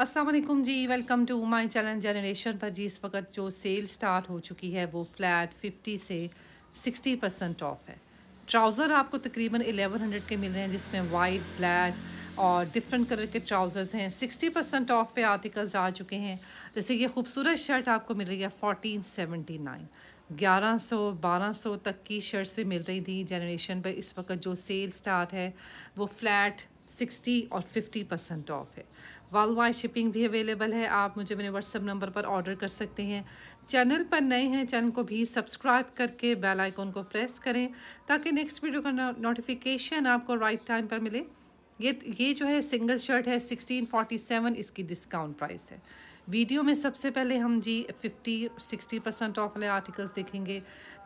Aslam ji welcome to my channel generation पर जी इस वक्त जो सेल स्टार्ट हो चुकी है वो फ्लैट 50 से 60 परसेंट ऑफ है ट्राउज़र आपको तकरीबन 1100 के मिल रहे हैं जिसमें वाइट ब्लैक और डिफरेंट कलर के ट्राउज़र्स हैं 60 परसेंट ऑफ पे आर्टिकल्स आ चुके हैं जैसे ये खूबसूरत शर्ट आपको मिल रही है फोटीन सेवेंटी नाइन ग्यारह सौ बारह सौ तक की शर्ट्स भी मिल रही थी जनरेशन पर इस वक्त जो सेल स्टार्ट है वो फ्लैट सिक्सटी और फिफ्टी परसेंट ऑफ है वालवा शिपिंग भी अवेलेबल है आप मुझे मेरे व्हाट्सअप नंबर पर ऑर्डर कर सकते हैं चैनल पर नए हैं चैनल को भी सब्सक्राइब करके बेल आइकॉन को प्रेस करें ताकि नेक्स्ट वीडियो का नोटिफिकेशन आपको राइट टाइम पर मिले ये ये जो है सिंगल शर्ट है सिक्सटीन फोर्टी सेवन इसकी डिस्काउंट प्राइस है वीडियो में सबसे पहले हम जी 50 60 परसेंट ऑफ वाले आर्टिकल्स देखेंगे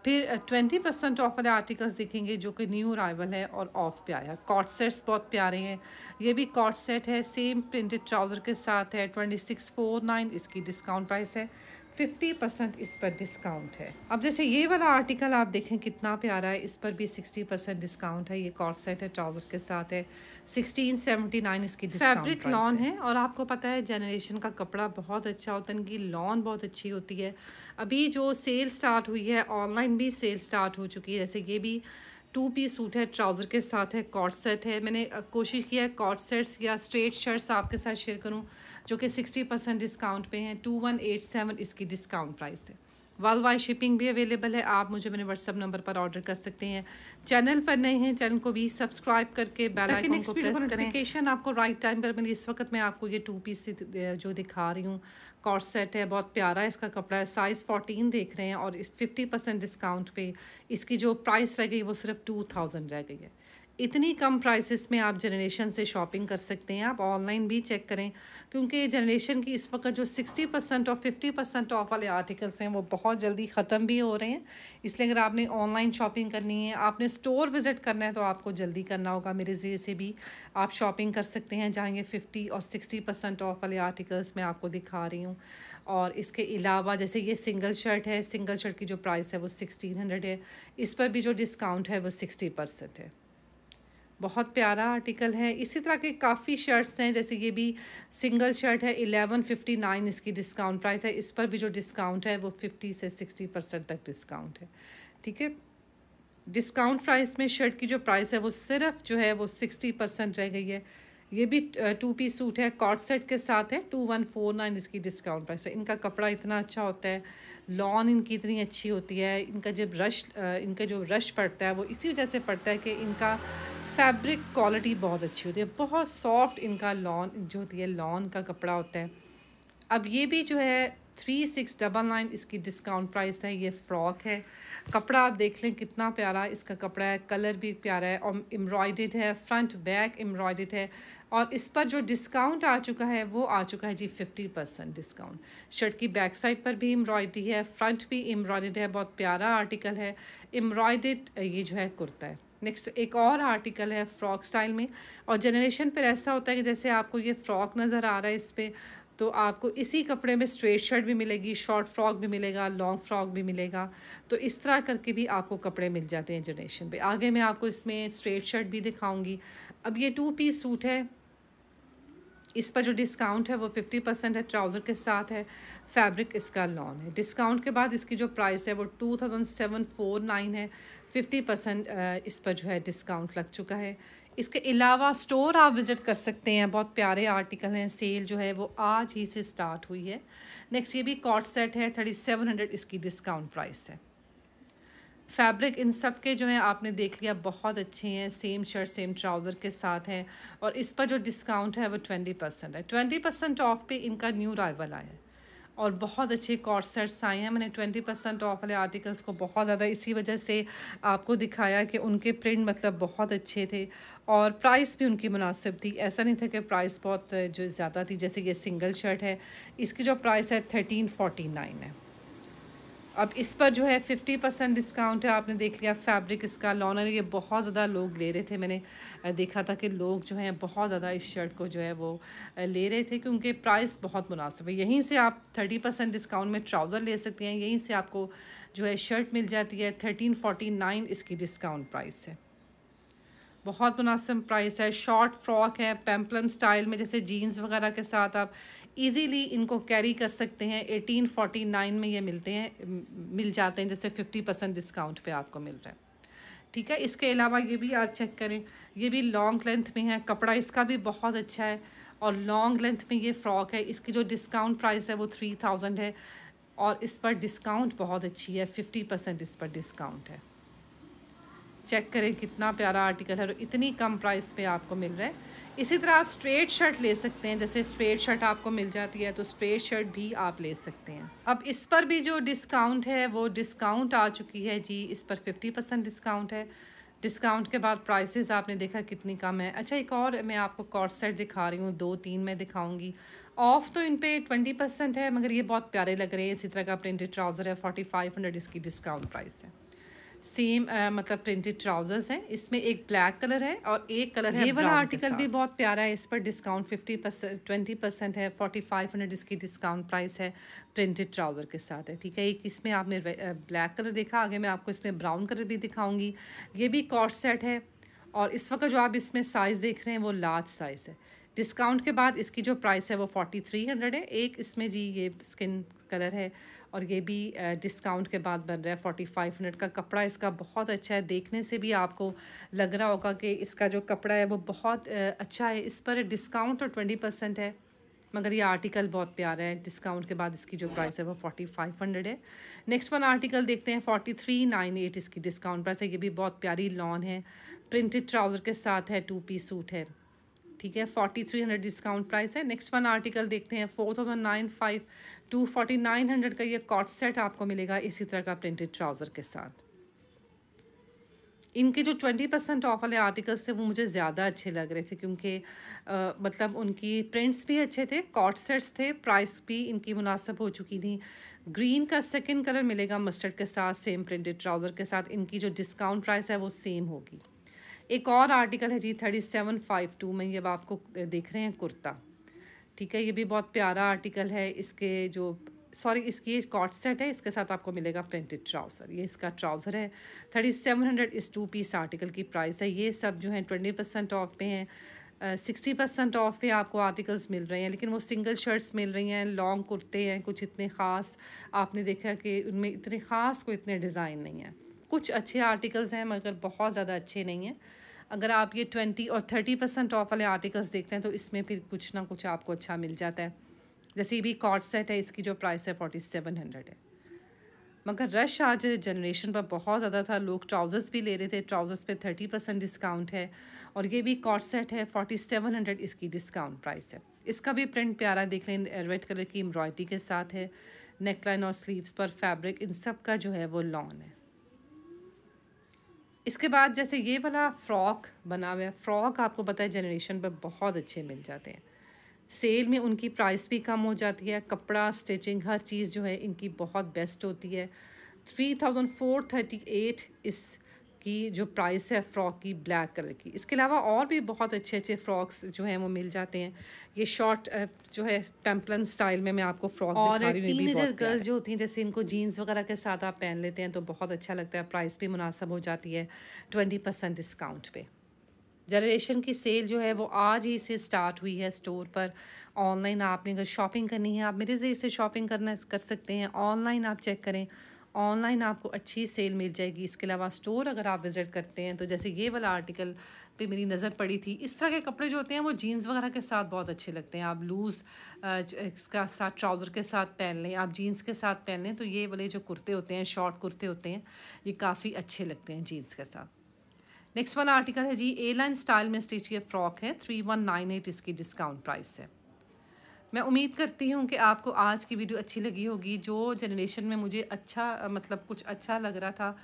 फिर 20 परसेंट ऑफ वाले आर्टिकल्स देखेंगे जो कि न्यू अराइवल है और ऑफ पे आया कॉट सेट्स बहुत प्यारे हैं ये भी कॉट सेट है सेम प्रिंटेड ट्राउज़र के साथ है ट्वेंटी सिक्स फोर नाइन इसकी डिस्काउंट प्राइस है फिफ्टी परसेंट इस पर डिस्काउंट है अब जैसे ये वाला आर्टिकल आप देखें कितना प्यारा है इस पर भी सिक्सटी परसेंट डिस्काउंट है ये कॉर्सेट है ट्राउज़र के साथ है सिक्सटीन सेवेंटी नाइन इसकी फैब्रिक लॉन है और आपको पता है जनरेशन का कपड़ा बहुत अच्छा होता है इनकी लॉन बहुत अच्छी होती है अभी जो सेल स्टार्ट हुई है ऑनलाइन भी सेल स्टार्ट हो चुकी है जैसे ये भी टू पी सूट है ट्राउज़र के साथ है कॉट सेट है मैंने कोशिश किया है कॉट सेट्स या स्ट्रेट शर्ट्स आपके साथ शेयर करूँ जो कि सिक्सटी परसेंट डिस्काउंट पे हैं टू वन एट सेवन इसकी डिस्काउंट प्राइस है वर्ल्ड वाइड शिपिंग भी अवेलेबल है आप मुझे मेरे व्हाट्सअप नंबर पर ऑर्डर कर सकते हैं चैनल पर नए हैं चैनल को भी सब्सक्राइब करके बेल आइकन को प्रेस करें आपको राइट टाइम पर मिली इस वक्त मैं आपको ये टू पीस जो दिखा रही हूँ कॉर्ड सेट है बहुत प्यारा है इसका कपड़ा है साइज़ फोर्टीन देख रहे हैं और फिफ्टी परसेंट डिस्काउंट पे इसकी जो प्राइस रह गई वो सिर्फ टू थाउजेंड रह गई है इतनी कम प्राइसेस में आप जनरेशन से शॉपिंग कर सकते हैं आप ऑनलाइन भी चेक करें क्योंकि जनरेशन की इस वक्त जो सिक्सटी परसेंट और फिफ्टी परसेंट ऑफ वाले आर्टिकल्स हैं वो बहुत जल्दी ख़त्म भी हो रहे हैं इसलिए अगर आपने ऑनलाइन शॉपिंग करनी है आपने स्टोर विज़िट करना है तो आपको जल्दी करना होगा मेरे ज़रिए से भी आप शॉपिंग कर सकते हैं जहाँ ये फिफ्टी और सिक्सटी परसेंट ऑफ वाले आर्टिकल्स मैं आपको दिखा रही हूँ और इसके अलावा जैसे ये सिंगल शर्ट है सिंगल शर्ट की जो प्राइस है वो सिक्सटीन हंड्रेड है इस पर भी जो डिस्काउंट है वो सिक्सटी परसेंट है बहुत प्यारा आर्टिकल है इसी तरह के काफ़ी शर्ट्स हैं जैसे ये भी सिंगल शर्ट है एलेवन फिफ्टी नाइन इसकी डिस्काउंट प्राइस है इस पर भी जो डिस्काउंट है वो फिफ्टी से सिक्सटी परसेंट तक डिस्काउंट है ठीक है डिस्काउंट प्राइस में शर्ट की जो प्राइस है वो सिर्फ जो है वो सिक्सटी परसेंट रह गई है ये भी टू पीस सूट है कॉट सेट के साथ है टू वन फोर नाइन इसकी डिस्काउंट प्राइस है इनका कपड़ा इतना अच्छा होता है लॉन इनकी इतनी अच्छी होती है इनका जब रश इनका जो रश पड़ता है वो इसी वजह से पड़ता है कि इनका फैब्रिक क्वालिटी बहुत अच्छी होती है बहुत सॉफ्ट इनका लॉन जो होती है लॉन का कपड़ा होता है अब ये भी जो है थ्री सिक्स डबल नाइन इसकी डिस्काउंट प्राइस है ये फ्रॉक है कपड़ा आप देख लें कितना प्यारा इसका कपड़ा है कलर भी प्यारा है और एम्ब्रॉयडेड है फ्रंट बैक एम्ब्रॉयडेड है और इस पर जो डिस्काउंट आ चुका है वो आ चुका है जी फिफ्टी परसेंट डिस्काउंट शर्ट की बैक साइड पर भी एम्ब्रॉयडरी है फ्रंट भी एम्ब्रॉयडेड है बहुत प्यारा आर्टिकल है एम्ब्रॉयडेड ये जो है कुर्ता है नेक्स्ट एक और आर्टिकल है फ्रॉक स्टाइल में और जनरेशन पर ऐसा होता है कि जैसे आपको ये फ्रॉक नज़र आ रहा है इस पर तो आपको इसी कपड़े में स्ट्रेट शर्ट भी मिलेगी शॉर्ट फ्रॉक भी मिलेगा लॉन्ग फ्रॉक भी मिलेगा तो इस तरह करके भी आपको कपड़े मिल जाते हैं जनरेशन पे आगे मैं आपको इसमें स्ट्रेट शर्ट भी दिखाऊंगी अब ये टू पीस सूट है इस पर जो डिस्काउंट है वो फिफ्टी परसेंट है ट्राउज़र के साथ है फैब्रिक इसका लॉन है डिस्काउंट के बाद इसकी जो प्राइस है वो two thousand seven four nine है फिफ्टी परसेंट uh, इस पर जो है डिस्काउंट लग चुका है इसके अलावा स्टोर आप विज़िट कर सकते हैं बहुत प्यारे आर्टिकल हैं सेल जो है वो आज ही से स्टार्ट हुई है नेक्स्ट ये भी कॉट सेट है थर्टी सेवन हंड्रेड इसकी डिस्काउंट प्राइस है फैब्रिक इन सब के जो है आपने देख लिया बहुत अच्छे हैं सेम शर्ट सेम ट्राउज़र के साथ हैं और इस पर जो डिस्काउंट है वो ट्वेंटी परसेंट है ट्वेंटी परसेंट ऑफ पे इनका न्यू राइवल आया है और बहुत अच्छे कॉर्ड सेट्स आए हैं मैंने ट्वेंटी परसेंट ऑफ वाले आर्टिकल्स को बहुत ज़्यादा इसी वजह से आपको दिखाया कि उनके प्रिंट मतलब बहुत अच्छे थे और प्राइस भी उनकी मुनासिब थी ऐसा नहीं था कि प्राइस बहुत जो ज़्यादा थी जैसे ये सिंगल शर्ट है इसकी जो प्राइस है थर्टीन फोर्टी नाइन है अब इस पर जो है फिफ्टी परसेंट डिस्काउंट है आपने देख लिया फैब्रिक इसका लॉनर ये बहुत ज़्यादा लोग ले रहे थे मैंने देखा था कि लोग जो हैं बहुत ज़्यादा इस शर्ट को जो है वो ले रहे थे क्योंकि प्राइस बहुत मुनासिब है यहीं से आप थर्टी परसेंट डिस्काउंट में ट्राउज़र ले सकते हैं यहीं से आपको जो है शर्ट मिल जाती है थर्टीन फोर्टी नाइन इसकी डिस्काउंट प्राइस है बहुत मुनासिब प्राइस है शॉर्ट फ्रॉक है पेम्पलम स्टाइल में जैसे जीन्स वगैरह के साथ आप इजीली इनको कैरी कर सकते हैं एटीन फोटी नाइन में ये मिलते हैं मिल जाते हैं जैसे फिफ्टी परसेंट डिस्काउंट पे आपको मिल रहा है ठीक है इसके अलावा ये भी आप चेक करें ये भी लॉन्ग लेंथ में है कपड़ा इसका भी बहुत अच्छा है और लॉन्ग लेंथ में ये फ़्रॉक है इसकी जो डिस्काउंट प्राइस है वो थ्री थाउजेंड है और इस पर डिस्काउंट बहुत अच्छी है फिफ्टी परसेंट इस पर डिस्काउंट है चेक करें कितना प्यारा आर्टिकल है और इतनी कम प्राइस पे आपको मिल रहा है इसी तरह आप स्ट्रेट शर्ट ले सकते हैं जैसे स्ट्रेट शर्ट आपको मिल जाती है तो स्ट्रेट शर्ट भी आप ले सकते हैं अब इस पर भी जो डिस्काउंट है वो डिस्काउंट आ चुकी है जी इस पर फिफ्टी परसेंट डिस्काउंट है डिस्काउंट के बाद प्राइसेस आपने देखा कितनी कम है अच्छा एक और मैं आपको कॉर्ड सेट दिखा रही हूँ दो तीन मैं दिखाऊंगी ऑफ़ तो इन पर ट्वेंटी परसेंट है मगर ये बहुत प्यारे लग रहे हैं इसी तरह का प्रिंटेड ट्राउज़र है फोर्टी फाइव हंड्रेड इसकी डिस्काउंट प्राइस है सेम uh, मतलब प्रिंटेड ट्राउजर्स हैं इसमें एक ब्लैक कलर है और एक कलर है ये वाला आर्टिकल भी बहुत प्यारा है इस पर discount fifty percent twenty percent है फोर्टी फाइव हंड्रेड इसकी डिस्काउंट प्राइस है प्रिंटेड ट्राउज़र के साथ है ठीक है एक इसमें आपने ब्लैक कलर uh, देखा आगे मैं आपको इसमें ब्राउन कलर भी दिखाऊँगी ये भी कॉट सेट है और इस वक्त जो आप इसमें साइज़ देख रहे हैं वो लार्ज साइज़ है डिस्काउंट के बाद इसकी जो प्राइस है वो फोर्टी थ्री हंड्रेड है एक इसमें जी ये स्किन कलर है और ये भी डिस्काउंट के बाद बन रहा है फोर्टी फाइव हंड्रेड का कपड़ा इसका बहुत अच्छा है देखने से भी आपको लग रहा होगा कि इसका जो कपड़ा है वो बहुत अच्छा है इस पर डिस्काउंट तो ट्वेंटी परसेंट है मगर ये आर्टिकल बहुत प्यारा है डिस्काउंट के बाद इसकी जो प्राइस है वो फोर्टी फाइव हंड्रेड है नेक्स्ट वन आर्टिकल देखते हैं फोर्टी थ्री नाइन एट इसकी डिस्काउंट प्राइस है ये भी बहुत प्यारी लॉन है प्रिंटेड ट्राउज़र के साथ है टू पीस सूट है ठीक है forty three hundred discount price है नेक्स्ट वन आर्टिकल देखते हैं four thousand nine five two forty nine hundred का ये कॉट सेट आपको मिलेगा इसी तरह का प्रिंटेड ट्राउज़र के साथ इनके जो ट्वेंटी परसेंट ऑफ वाले आर्टिकल्स थे वो मुझे ज़्यादा अच्छे लग रहे थे क्योंकि मतलब उनकी प्रिंट्स भी अच्छे थे कॉट सेट्स थे प्राइस भी इनकी मुनासब हो चुकी थी ग्रीन का सेकेंड कलर मिलेगा मस्टर्ड के साथ सेम प्रिंटेड ट्राउज़र के साथ इनकी जो डिस्काउंट प्राइस है वो सेम होगी एक और आर्टिकल है जी थर्टी सेवन फाइव टू में ये अब आपको देख रहे हैं कुर्ता ठीक है ये भी बहुत प्यारा आर्टिकल है इसके जो सॉरी इसकी कॉट सेट है इसके साथ आपको मिलेगा प्रिंटेड ट्राउज़र ये इसका ट्राउज़र है थर्टी सेवन हंड्रेड इस टू पीस आर्टिकल की प्राइस है ये सब जो है ट्वेंटी परसेंट ऑफ पे हैं सिक्सटी परसेंट ऑफ पे आपको आर्टिकल्स मिल रहे हैं लेकिन वो सिंगल शर्ट्स मिल रही हैं लॉन्ग कुर्ते हैं कुछ इतने ख़ास आपने देखा कि उनमें इतने ख़ास को इतने डिज़ाइन नहीं हैं कुछ अच्छे आर्टिकल्स हैं मगर बहुत ज़्यादा अच्छे नहीं हैं अगर आप ये ट्वेंटी और थर्टी परसेंट ऑफ वाले आर्टिकल्स देखते हैं तो इसमें फिर कुछ ना कुछ आपको अच्छा मिल जाता है जैसे भी कॉट सेट है इसकी जो प्राइस है फोर्टी सेवन हंड्रेड है मगर रश आज जनरेशन पर बहुत ज़्यादा था लोग ट्राउज़र्स भी ले रहे थे ट्राउज़र्स पे थर्टी परसेंट डिस्काउंट है और ये भी कॉट सेट है फोर्टी सेवन हंड्रेड इसकी डिस्काउंट प्राइस है इसका भी प्रिंट प्यारा देख लें रेड कलर की एम्ब्रॉयडरी के साथ है नेकलाइन और स्लीव्स पर फैब्रिक इन सब का जो है वो लॉन है इसके बाद जैसे ये वाला फ्रॉक बना हुआ है फ्रॉक आपको पता है जनरेशन पर बहुत अच्छे मिल जाते हैं सेल में उनकी प्राइस भी कम हो जाती है कपड़ा स्टिचिंग हर चीज़ जो है इनकी बहुत बेस्ट होती है three thousand four thirty eight इस की जो प्राइस है फ़्रॉक की ब्लैक कलर की इसके अलावा और भी बहुत अच्छे अच्छे फ़्रॉक्स जो हैं वो मिल जाते हैं ये शॉर्ट जो है पेम्पलन स्टाइल में मैं आपको फ्रॉक और टीनेजर गर्ल जो होती हैं जैसे इनको जीन्स वगैरह के साथ आप पहन लेते हैं तो बहुत अच्छा लगता है प्राइस भी मुनासब हो जाती है ट्वेंटी परसेंट डिस्काउंट पर जनरेशन की सेल जो है वो आज ही से स्टार्ट हुई है स्टोर पर ऑनलाइन आपने अगर शॉपिंग करनी है आप मेरे ज़रिए से शॉपिंग करना कर सकते हैं ऑनलाइन आप चेक करें ऑनलाइन आपको अच्छी सेल मिल जाएगी इसके अलावा स्टोर अगर आप विज़िट करते हैं तो जैसे ये वाला आर्टिकल पे मेरी नज़र पड़ी थी इस तरह के कपड़े जो होते हैं वो जीन्स वगैरह के साथ बहुत अच्छे लगते हैं आप लूज़ इसका साथ ट्राउज़र के साथ पहन लें आप जीन्स के साथ पहन लें तो ये वाले जो कुर्ते होते हैं शॉर्ट कुर्ते होते हैं ये काफ़ी अच्छे लगते हैं जीन्स के साथ नेक्स्ट वाला आर्टिकल है जी ए लाइन स्टाइल में स्टिच ये फ्रॉक है थ्री वन नाइन एट इसकी डिस्काउंट प्राइस है मैं उम्मीद करती हूँ कि आपको आज की वीडियो अच्छी लगी होगी जो जनरेशन में मुझे अच्छा मतलब कुछ अच्छा लग रहा था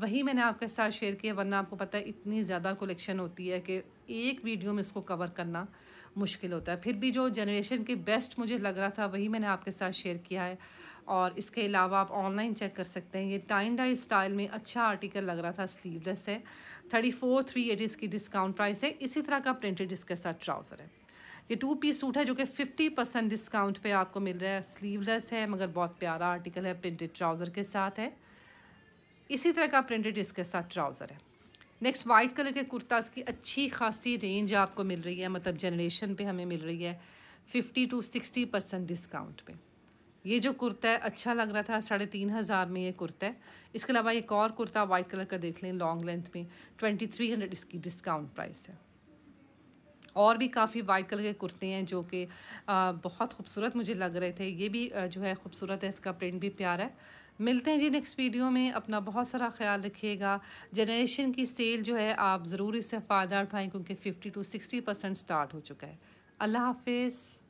वही मैंने आपके साथ शेयर किया वरना आपको पता है इतनी ज़्यादा कलेक्शन होती है कि एक वीडियो में इसको कवर करना मुश्किल होता है फिर भी जो जनरेशन के बेस्ट मुझे लग रहा था वही मैंने आपके साथ शेयर किया है और इसके अलावा आप ऑनलाइन चेक कर सकते हैं ये टाइन डाई स्टाइल में अच्छा आर्टिकल लग रहा था स्लीवलेस है थर्टी फोर थ्री एटीज़ की डिस्काउंट प्राइस है इसी तरह का प्रिंटेड इसके साथ ट्राउज़र है ये टू पीस सूट है जो कि फिफ्टी परसेंट डिस्काउंट पे आपको मिल रहा है स्लीवलेस है मगर बहुत प्यारा आर्टिकल है प्रिंटेड ट्राउज़र के साथ है इसी तरह का प्रिंटेड इसके साथ ट्राउज़र है नेक्स्ट वाइट कलर के कुर्ताज़ की अच्छी खासी रेंज आपको मिल रही है मतलब जनरेशन पर हमें मिल रही है fifty to sixty percent discount पर ये जो कुर्ता है अच्छा लग रहा था साढ़े तीन हज़ार में ये कुर्ता है इसके अलावा एक और कुर्ता वाइट कलर का देख लें लॉन्ग लेंथ में ट्वेंटी थ्री हंड्रेड इसकी डिस्काउंट प्राइस है और भी काफ़ी वाइट कलर के कुर्ते हैं जो कि बहुत खूबसूरत मुझे लग रहे थे ये भी जो है खूबसूरत है इसका प्रिंट भी प्यारा है मिलते हैं जी नेक्स्ट वीडियो में अपना बहुत सारा ख्याल रखिएगा जनरेशन की सेल जो है आप ज़रूर इससे फ़ायदा उठाएँ क्योंकि fifty to sixty percent start हो चुका है अल्लाह हाफिज़